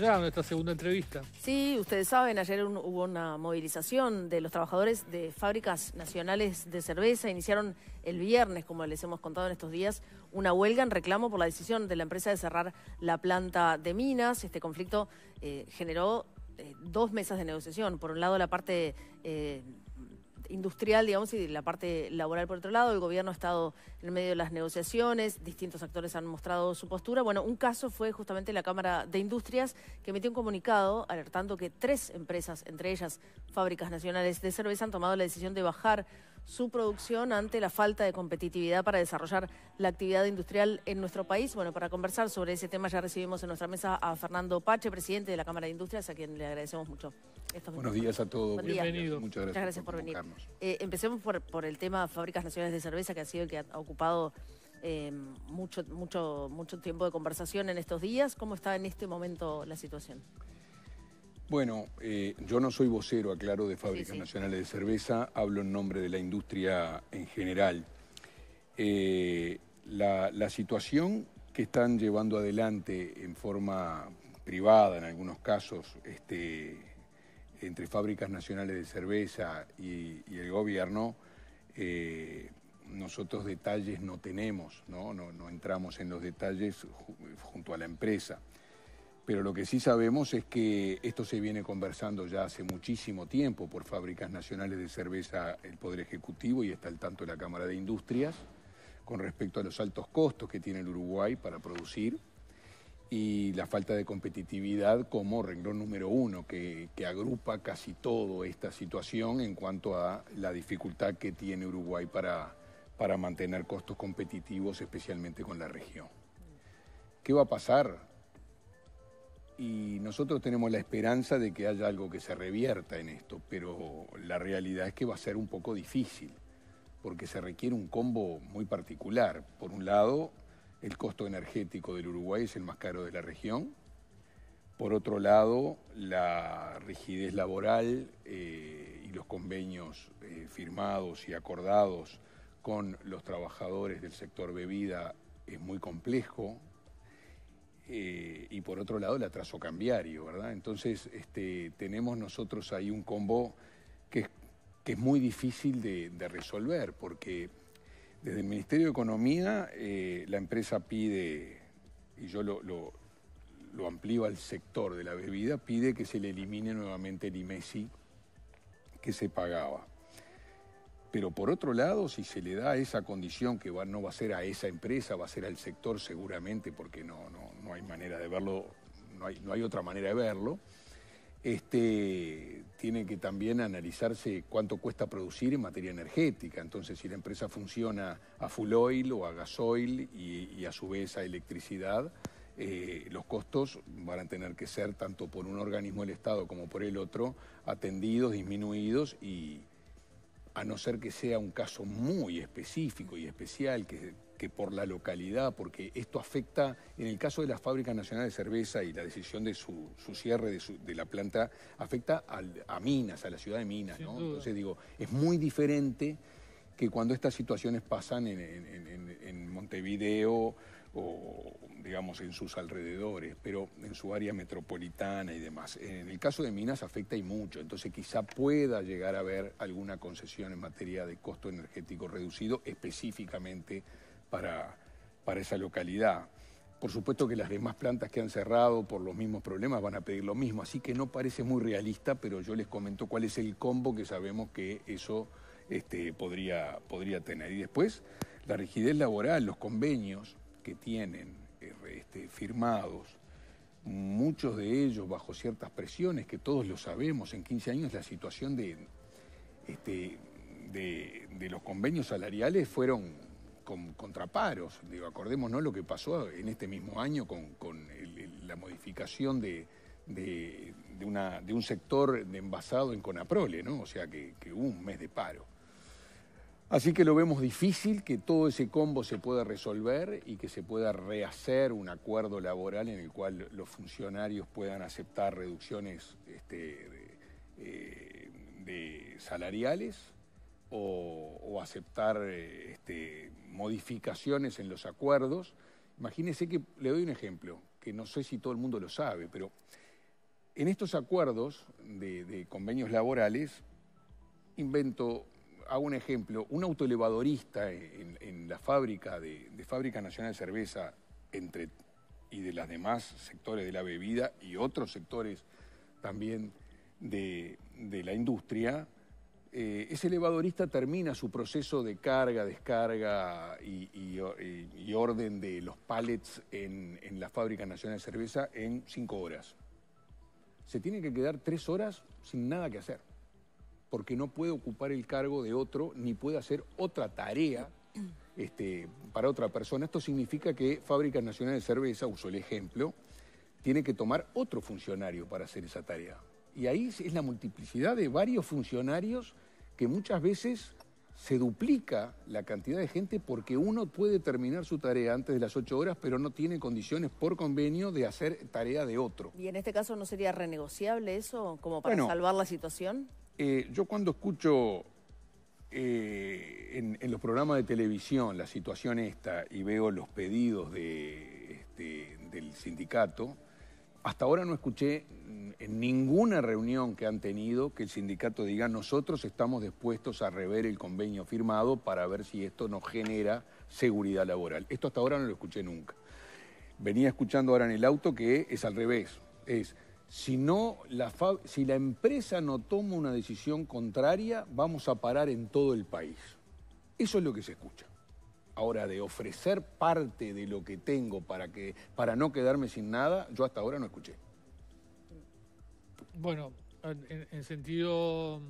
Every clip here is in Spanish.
ya esta segunda entrevista. Sí, ustedes saben, ayer hubo una movilización de los trabajadores de fábricas nacionales de cerveza. Iniciaron el viernes, como les hemos contado en estos días, una huelga en reclamo por la decisión de la empresa de cerrar la planta de minas. Este conflicto eh, generó eh, dos mesas de negociación. Por un lado, la parte... Eh, industrial, digamos, y la parte laboral por otro lado. El gobierno ha estado en medio de las negociaciones, distintos actores han mostrado su postura. Bueno, un caso fue justamente la Cámara de Industrias que emitió un comunicado alertando que tres empresas, entre ellas fábricas nacionales de cerveza, han tomado la decisión de bajar su producción ante la falta de competitividad para desarrollar la actividad industrial en nuestro país. Bueno, para conversar sobre ese tema ya recibimos en nuestra mesa a Fernando Pache, presidente de la Cámara de Industrias, a quien le agradecemos mucho. Buenos días a todos. bienvenidos, Muchas gracias, gracias por, venir. Eh, empecemos por, el tema Fábricas Nacionales de Cerveza, que ha sido el que ha ocupado eh, mucho, mucho, mucho tiempo de conversación en estos días. ¿Cómo está en este momento la situación? Bueno, eh, yo no soy vocero, aclaro, de Fábricas Nacionales de Cerveza, hablo en nombre de la industria en general. Eh, la, situación que están llevando adelante en forma privada, en algunos casos, este, entre Fábricas Nacionales de Cerveza y, el gobierno, eh, nosotros detalles no tenemos, No, no entramos en los detalles junto a la empresa. Pero lo que sí sabemos es que esto se viene conversando ya hace muchísimo tiempo por fábricas nacionales de cerveza, el Poder Ejecutivo y está al tanto la Cámara de Industrias con respecto a los altos costos que tiene el Uruguay para producir y la falta de competitividad como renglón número uno que, agrupa casi toda esta situación en cuanto a la dificultad que tiene Uruguay para, para mantener costos competitivos, especialmente con la región. ¿Qué va a pasar? y nosotros tenemos la esperanza de que haya algo que se revierta en esto, pero la realidad es que va a ser un poco difícil, porque se requiere un combo muy particular. Por un lado, el costo energético del Uruguay es el más caro de la región. Por otro lado, la rigidez laboral eh, y los convenios eh, firmados y acordados con los trabajadores del sector bebida es muy complejo, eh, y por otro lado el atraso cambiario, ¿verdad? Entonces este, tenemos nosotros ahí un combo que, es muy difícil de, resolver, porque desde el Ministerio de Economía eh, la empresa pide, y yo lo, lo, amplío al sector de la bebida, pide que se le elimine nuevamente el IMESI e que se pagaba. Pero por otro lado, si se le da esa condición que no va a ser a esa empresa, va a ser al sector seguramente, porque no, no, hay manera de verlo, no hay, no hay otra manera de verlo, este, tiene que también analizarse cuánto cuesta producir en materia energética. Entonces, si la empresa funciona a full oil o a gasoil y, y a su vez a electricidad, eh, los costos van a tener que ser tanto por un organismo del Estado como por el otro atendidos, disminuidos y, a no ser que sea un caso muy específico y especial, que, por la localidad, porque esto afecta, en el caso de la Fábrica Nacional de Cerveza y la decisión de su, cierre de, de, la planta, afecta a Minas, a la ciudad de Minas, ¿no? Entonces digo, es muy diferente que cuando estas situaciones pasan en Montevideo, o digamos en sus alrededores, pero en su área metropolitana y demás. En el caso de Minas afecta y mucho, entonces quizá pueda llegar a haber alguna concesión en materia de costo energético reducido específicamente para, para esa localidad. Por supuesto que las demás plantas que han cerrado por los mismos problemas van a pedir lo mismo, así que no parece muy realista, pero yo les comento cuál es el combo que sabemos que eso este, podría, podría tener. Y después, la rigidez laboral, los convenios, que tienen eh, este, firmados, muchos de ellos bajo ciertas presiones, que todos lo sabemos, en 15 años la situación de, este, de, los convenios salariales fueron con, contraparos. Digo, acordémonos lo que pasó en este mismo año con, la modificación de, un sector de envasado en Conaprole, ¿no? O sea que, que hubo un mes de paro. Así que lo vemos difícil que todo ese combo se pueda resolver y que se pueda rehacer un acuerdo laboral en el cual los funcionarios puedan aceptar reducciones este, eh, salariales o, aceptar este, modificaciones en los acuerdos. Imagínense que, le doy un ejemplo, que no sé si todo el mundo lo sabe, pero en estos acuerdos de convenios laborales invento hago un ejemplo, un autoelevadorista en, en la fábrica de, Fábrica Nacional de Cerveza entre, y de las demás sectores de la bebida y otros sectores también de, la industria, eh, ese elevadorista termina su proceso de carga, descarga y, orden de los pallets en, en, la Fábrica Nacional de Cerveza en cinco horas. Se tiene que quedar tres horas sin nada que hacer porque no puede ocupar el cargo de otro ni puede hacer otra tarea este, para otra persona. Esto significa que Fábricas Nacional de Cerveza, uso el ejemplo, tiene que tomar otro funcionario para hacer esa tarea. Y ahí es la multiplicidad de varios funcionarios que muchas veces se duplica la cantidad de gente porque uno puede terminar su tarea antes de las 8 horas, pero no tiene condiciones por convenio de hacer tarea de otro. ¿Y en este caso no sería renegociable eso como para salvar la situación? Eh, yo cuando escucho eh, en, los programas de televisión la situación esta y veo los pedidos de, este, del sindicato, hasta ahora no escuché en ninguna reunión que han tenido que el sindicato diga nosotros estamos dispuestos a rever el convenio firmado para ver si esto nos genera seguridad laboral. Esto hasta ahora no lo escuché nunca. Venía escuchando ahora en el auto que es al revés, es si, la, si la empresa no toma una decisión contraria, vamos a parar en todo el país. Eso es lo que se escucha. Ahora, de ofrecer parte de lo que tengo para, que, para no quedarme sin nada, yo hasta ahora no escuché. Bueno, en, sentido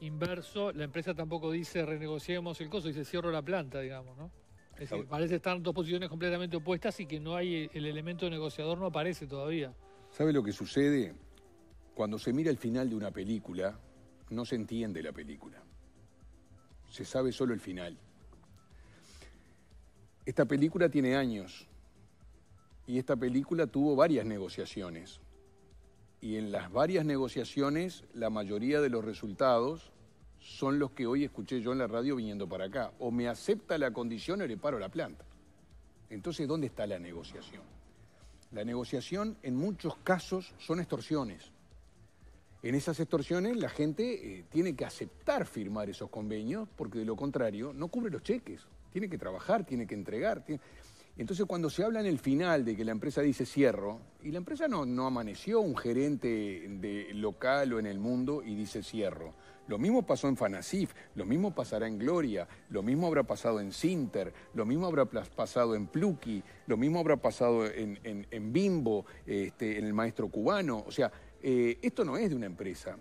inverso, la empresa tampoco dice renegociemos el costo, dice cierro la planta, digamos, ¿no? Es decir, parece estar en dos posiciones completamente opuestas y que no hay el elemento negociador no aparece todavía. ¿Sabe lo que sucede? Cuando se mira el final de una película, no se entiende la película. Se sabe solo el final. Esta película tiene años y esta película tuvo varias negociaciones. Y en las varias negociaciones, la mayoría de los resultados son los que hoy escuché yo en la radio viniendo para acá. O me acepta la condición o le paro la planta. Entonces, ¿dónde está la negociación? La negociación en muchos casos son extorsiones. En esas extorsiones la gente eh, tiene que aceptar firmar esos convenios porque de lo contrario no cubre los cheques. Tiene que trabajar, tiene que entregar. Entonces cuando se habla en el final de que la empresa dice cierro, y la empresa no, no amaneció un gerente de local o en el mundo y dice cierro. Lo mismo pasó en Fanasif, lo mismo pasará en Gloria, lo mismo habrá pasado en Sinter, lo mismo habrá pasado en Pluki, lo mismo habrá pasado en, Bimbo, este, en el maestro cubano. O sea, eh, esto no es de una empresa.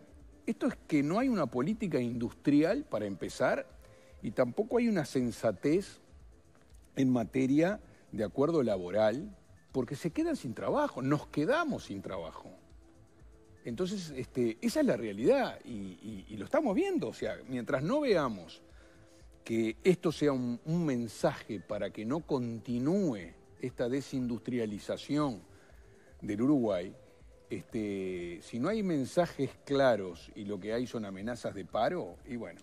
Esto es que no hay una política industrial para empezar y tampoco hay una sensatez en materia de acuerdo laboral, porque se quedan sin trabajo, nos quedamos sin trabajo. Entonces, este, esa es la realidad y, lo estamos viendo. O sea, mientras no veamos que esto sea un, mensaje para que no continúe esta desindustrialización del Uruguay, este, si no hay mensajes claros y lo que hay son amenazas de paro, y bueno.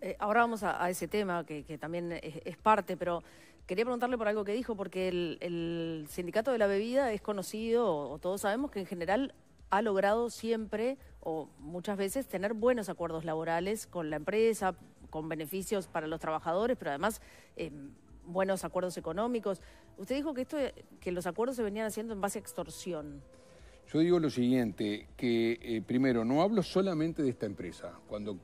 Eh, ahora vamos a, ese tema que, también es, parte, pero quería preguntarle por algo que dijo, porque el, el sindicato de la bebida es conocido, o todos sabemos que en general ha logrado siempre o muchas veces tener buenos acuerdos laborales con la empresa, con beneficios para los trabajadores, pero además em, buenos acuerdos económicos. Usted dijo que, esto, los acuerdos se venían haciendo en base a extorsión. Yo digo lo siguiente, que eh, primero, no hablo solamente de esta empresa. Cuando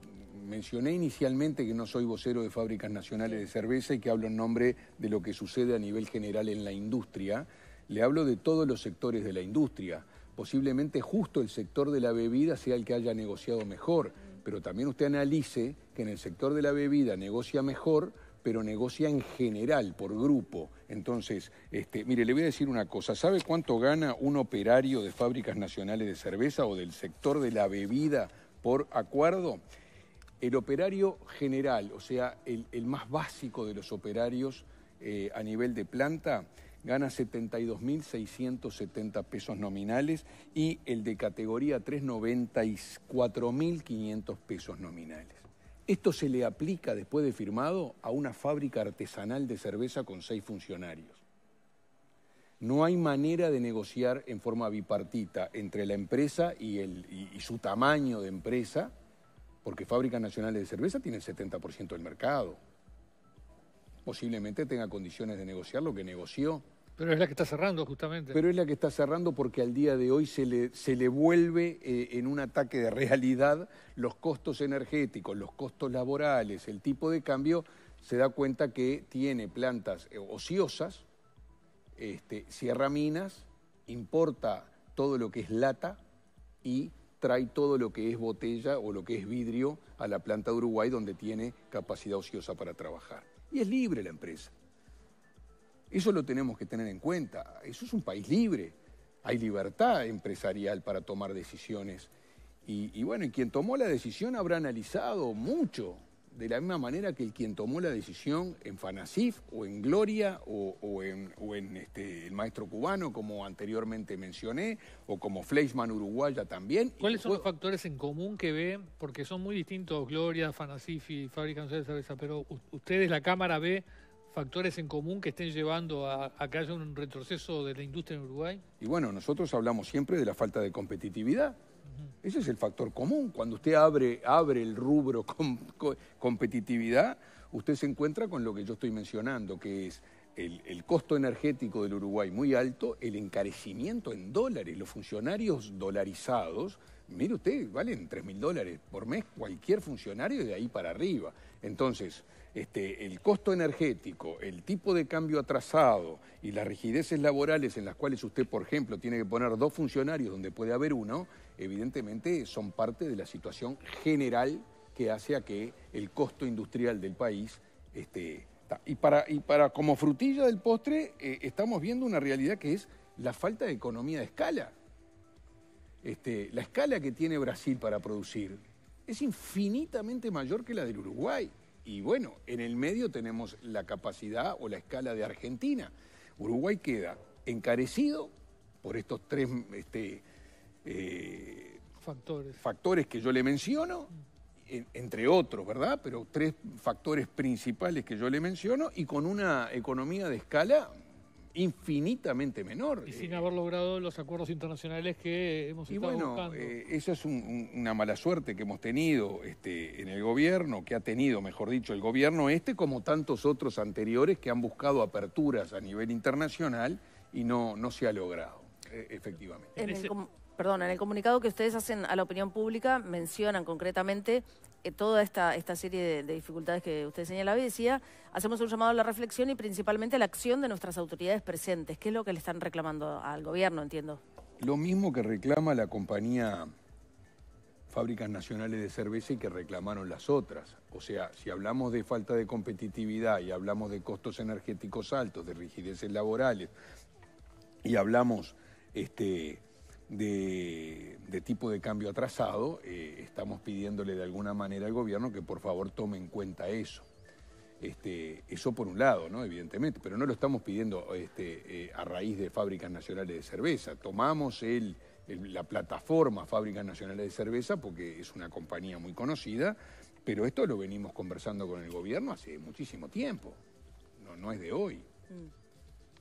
mencioné inicialmente que no soy vocero de fábricas nacionales de cerveza y que hablo en nombre de lo que sucede a nivel general en la industria, le hablo de todos los sectores de la industria posiblemente justo el sector de la bebida sea el que haya negociado mejor, pero también usted analice que en el sector de la bebida negocia mejor, pero negocia en general, por grupo. Entonces, este, mire, le voy a decir una cosa. ¿Sabe cuánto gana un operario de fábricas nacionales de cerveza o del sector de la bebida por acuerdo? El operario general, o sea, el, más básico de los operarios eh, a nivel de planta, gana 72.670 pesos nominales y el de categoría 3, 94.500 pesos nominales. Esto se le aplica después de firmado a una fábrica artesanal de cerveza con seis funcionarios. No hay manera de negociar en forma bipartita entre la empresa y, su tamaño de empresa, porque Fábricas Nacionales de Cerveza tiene el 70% del mercado. Posiblemente tenga condiciones de negociar lo que negoció. Pero es la que está cerrando justamente. Pero es la que está cerrando porque al día de hoy se le, se le vuelve eh, en un ataque de realidad los costos energéticos, los costos laborales, el tipo de cambio, se da cuenta que tiene plantas eh, ociosas, cierra este, minas, importa todo lo que es lata y trae todo lo que es botella o lo que es vidrio a la planta de Uruguay donde tiene capacidad ociosa para trabajar. Y es libre la empresa. Eso lo tenemos que tener en cuenta. Eso es un país libre. Hay libertad empresarial para tomar decisiones. Y, bueno, y quien tomó la decisión habrá analizado mucho, de la misma manera que el quien tomó la decisión en Fanasif o en Gloria o, en, este, el maestro cubano, como anteriormente mencioné, o como Fleischmann uruguaya también. ¿Cuáles son los factores en común que ve? Porque son muy distintos Gloria, Fanasif y Fábrica de Cerveza, pero ustedes, la Cámara, ve factores en común que estén llevando a, que haya un retroceso de la industria en Uruguay? Y bueno, nosotros hablamos siempre de la falta de competitividad. Ese es el factor común. Cuando usted abre, abre el rubro competitividad, usted se encuentra con lo que yo estoy mencionando, que es el, costo energético del Uruguay muy alto, el encarecimiento en dólares, los funcionarios dolarizados, mire usted, valen 3.000 mil dólares por mes cualquier funcionario de ahí para arriba. Entonces, este, el costo energético, el tipo de cambio atrasado y las rigideces laborales en las cuales usted, por ejemplo, tiene que poner dos funcionarios donde puede haber uno, evidentemente son parte de la situación general que hace a que el costo industrial del país... Este, y para, y para, como frutilla del postre, eh, estamos viendo una realidad que es la falta de economía de escala. Este, la escala que tiene Brasil para producir es infinitamente mayor que la del Uruguay y bueno, en el medio tenemos la capacidad o la escala de Argentina. Uruguay queda encarecido por estos tres este, eh, factores. factores que yo le menciono, entre otros, ¿verdad? Pero tres factores principales que yo le menciono y con una economía de escala infinitamente menor. Y eh. sin haber logrado los acuerdos internacionales que hemos estado bueno, eh, esa es una mala suerte que hemos tenido este, en el gobierno, que ha tenido, mejor dicho, el gobierno este, como tantos otros anteriores que han buscado aperturas a nivel internacional y no, no se ha logrado, e, efectivamente. En perdón, en el comunicado que ustedes hacen a la opinión pública mencionan concretamente eh, toda esta, esta serie de, dificultades que usted señalaba y decía, hacemos un llamado a la reflexión y principalmente a la acción de nuestras autoridades presentes. ¿Qué es lo que le están reclamando al gobierno, entiendo? Lo mismo que reclama la compañía Fábricas Nacionales de Cerveza y que reclamaron las otras. O sea, si hablamos de falta de competitividad y hablamos de costos energéticos altos, de rigideces laborales y hablamos... Este, de, tipo de cambio atrasado, eh, estamos pidiéndole de alguna manera al gobierno que por favor tome en cuenta eso. Este, eso por un lado, ¿no? Evidentemente, pero no lo estamos pidiendo este, eh, a raíz de fábricas nacionales de cerveza. Tomamos el, la plataforma Fábricas Nacionales de Cerveza porque es una compañía muy conocida, pero esto lo venimos conversando con el gobierno hace muchísimo tiempo. No, no es de hoy. Mm.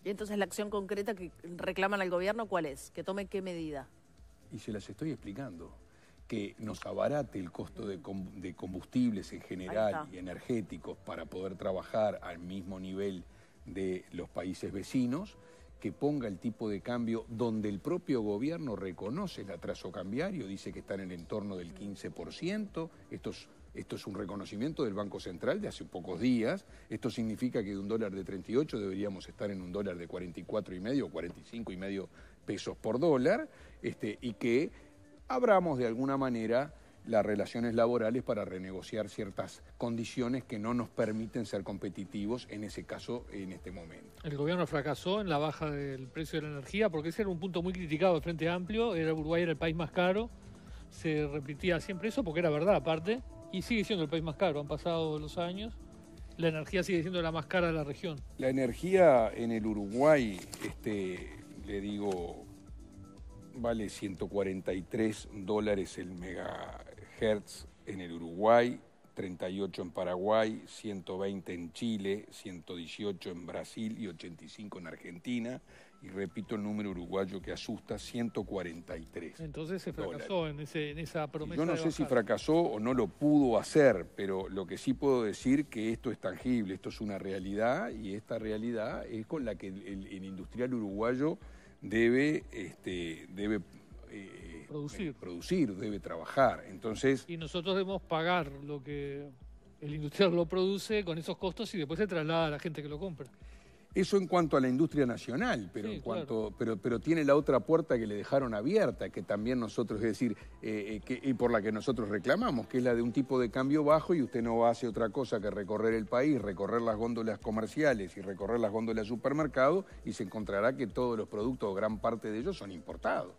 Y entonces la acción concreta que reclaman al gobierno, ¿cuál es? ¿Que tome qué medida? Y se las estoy explicando. Que nos abarate el costo de, combustibles en general y energéticos para poder trabajar al mismo nivel de los países vecinos que ponga el tipo de cambio donde el propio gobierno reconoce el atraso cambiario, dice que está en el entorno del 15%, estos esto es un reconocimiento del Banco Central de hace pocos días. Esto significa que de un dólar de 38 deberíamos estar en un dólar de 44 y medio, 45 y medio pesos por dólar, este, y que abramos de alguna manera las relaciones laborales para renegociar ciertas condiciones que no nos permiten ser competitivos, en ese caso, en este momento. El gobierno fracasó en la baja del precio de la energía porque ese era un punto muy criticado del Frente Amplio, era Uruguay era el país más caro, se repetía siempre eso porque era verdad aparte, y sigue siendo el país más caro, han pasado los años. La energía sigue siendo la más cara de la región. La energía en el Uruguay, este, le digo, vale 143 dólares el megahertz en el Uruguay, 38 en Paraguay, 120 en Chile, 118 en Brasil y 85 en Argentina. Y repito el número uruguayo que asusta, 143. Entonces se fracasó en, esa promesa. yo no sé si fracasó o no lo pudo hacer, pero lo que sí puedo decir que esto es tangible, esto es una realidad y esta realidad es con la que el, industrial uruguayo debe, este, debe eh, producir. producir, debe trabajar. Entonces. Y nosotros debemos pagar lo que el industrial lo produce con esos costos y después se traslada a la gente que lo compra. Eso en cuanto a la industria nacional, pero en cuanto, pero, pero tiene la otra puerta que le dejaron abierta, que también nosotros, es decir, eh, eh, que, y por la que nosotros reclamamos, que es la de un tipo de cambio bajo y usted no hace otra cosa que recorrer el país, recorrer las góndolas comerciales y recorrer las góndolas de supermercado y se encontrará que todos los productos o gran parte de ellos son importados.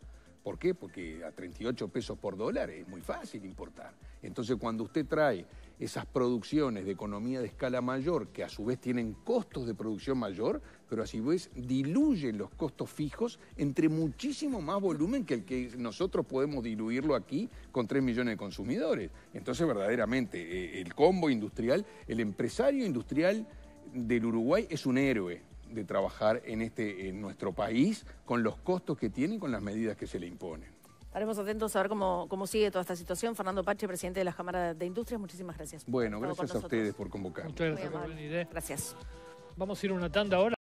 ¿Por qué? Porque a 38 pesos por dólar es muy fácil importar. Entonces cuando usted trae esas producciones de economía de escala mayor, que a su vez tienen costos de producción mayor, pero a su vez diluyen los costos fijos entre muchísimo más volumen que el que nosotros podemos diluirlo aquí con 3 millones de consumidores. Entonces, verdaderamente, eh, el combo industrial, el empresario industrial del Uruguay es un héroe de trabajar en, este, nuestro país con los costos que tiene y con las medidas que se le imponen. Estaremos atentos a ver cómo, cómo sigue toda esta situación. Fernando Pache, presidente de la Cámara de Industrias, muchísimas gracias. Bueno, gracias a ustedes por convocarnos. Muchas gracias por venir. ¿eh? Gracias. Vamos a ir una tanda ahora.